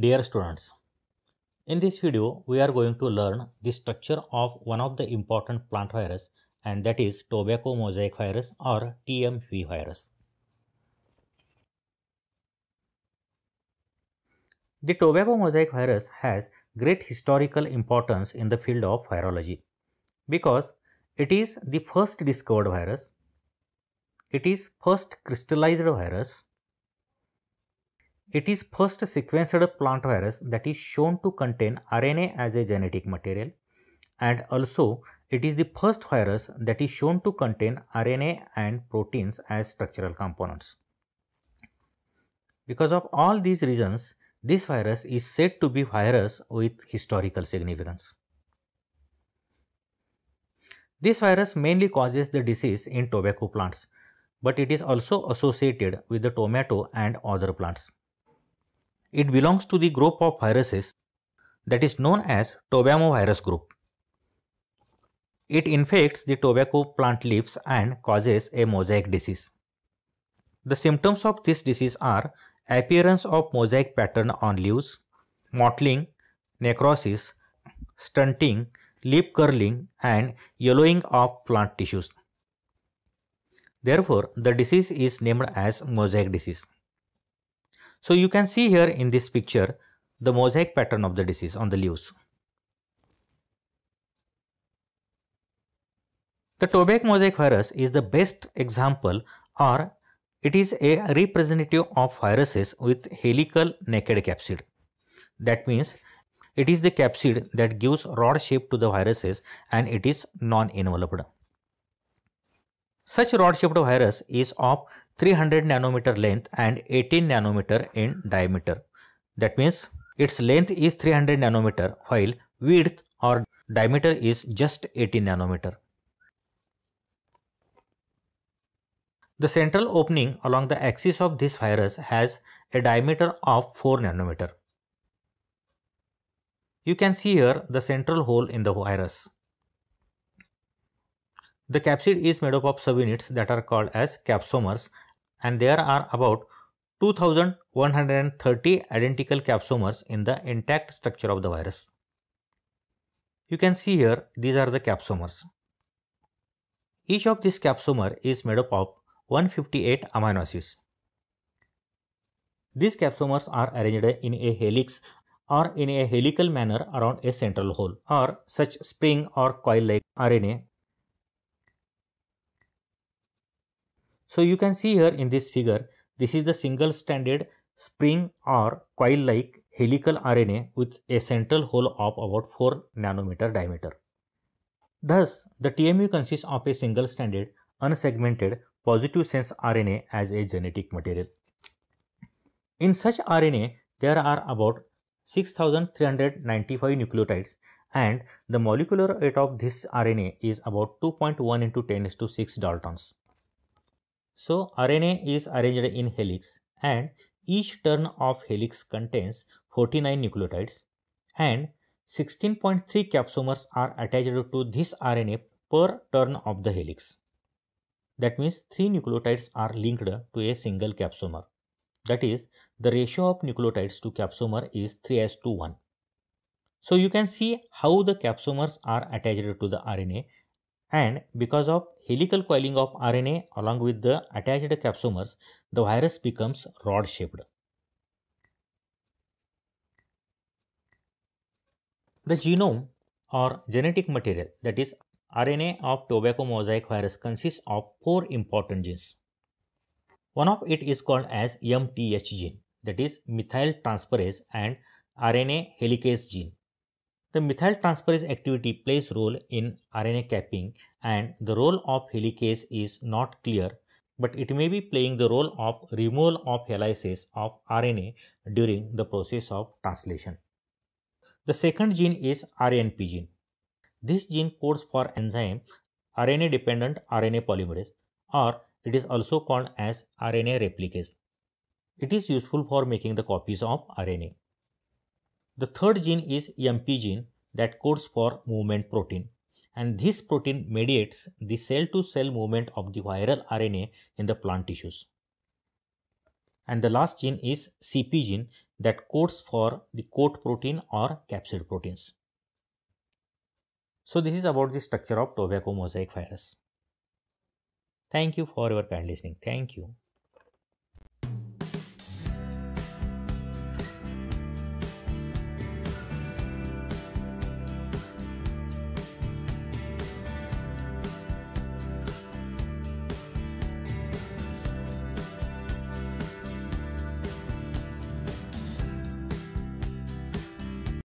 Dear students, in this video we are going to learn the structure of one of the important plant virus and that is tobacco mosaic virus or TMV virus. The tobacco mosaic virus has great historical importance in the field of virology because it is the first discovered virus, it is first crystallized virus, it is first sequenced plant virus that is shown to contain RNA as a genetic material and also it is the first virus that is shown to contain RNA and proteins as structural components. Because of all these reasons, this virus is said to be virus with historical significance. This virus mainly causes the disease in tobacco plants, but it is also associated with the tomato and other plants. It belongs to the group of viruses that is known as tobamovirus group. It infects the tobacco plant leaves and causes a mosaic disease. The symptoms of this disease are appearance of mosaic pattern on leaves, mottling, necrosis, stunting, leaf curling and yellowing of plant tissues. Therefore, the disease is named as mosaic disease. So you can see here in this picture the mosaic pattern of the disease on the leaves. The Tobac mosaic virus is the best example or it is a representative of viruses with helical naked capsid. That means it is the capsid that gives rod shape to the viruses and it is non-enveloped. Such rod-shaped virus is of 300 nanometer length and 18 nanometer in diameter. That means its length is 300 nanometer while width or diameter is just 18 nanometer. The central opening along the axis of this virus has a diameter of 4 nanometer. You can see here the central hole in the virus. The capsid is made up of subunits that are called as capsomers and there are about 2130 identical capsomers in the intact structure of the virus. You can see here these are the capsomers. Each of these capsomer is made up of 158 amino acids. These capsomers are arranged in a helix or in a helical manner around a central hole or such spring or coil like RNA So you can see here in this figure, this is the single stranded spring or coil like helical RNA with a central hole of about 4 nanometer diameter. Thus, the TMU consists of a single stranded unsegmented positive sense RNA as a genetic material. In such RNA, there are about 6395 nucleotides and the molecular weight of this RNA is about 2.1 into 10 to 6 Daltons. So RNA is arranged in helix and each turn of helix contains 49 nucleotides and 16.3 capsomers are attached to this RNA per turn of the helix. That means 3 nucleotides are linked to a single capsomer. That is, the ratio of nucleotides to capsomer is 3 as to 1. So you can see how the capsomers are attached to the RNA and because of helical coiling of RNA along with the attached capsomers, the virus becomes rod shaped. The genome or genetic material that is RNA of tobacco mosaic virus consists of four important genes. One of it is called as MTH gene that is methyl transferase and RNA helicase gene. The methyl transferase activity plays role in RNA capping and the role of helicase is not clear but it may be playing the role of removal of helices of RNA during the process of translation. The second gene is RNP gene. This gene codes for enzyme RNA dependent RNA polymerase or it is also called as RNA replicase. It is useful for making the copies of RNA. The third gene is MP gene that codes for movement protein and this protein mediates the cell to cell movement of the viral RNA in the plant tissues. And the last gene is CP gene that codes for the coat protein or capsid proteins. So this is about the structure of tobacco mosaic virus. Thank you for your kind listening. Thank you.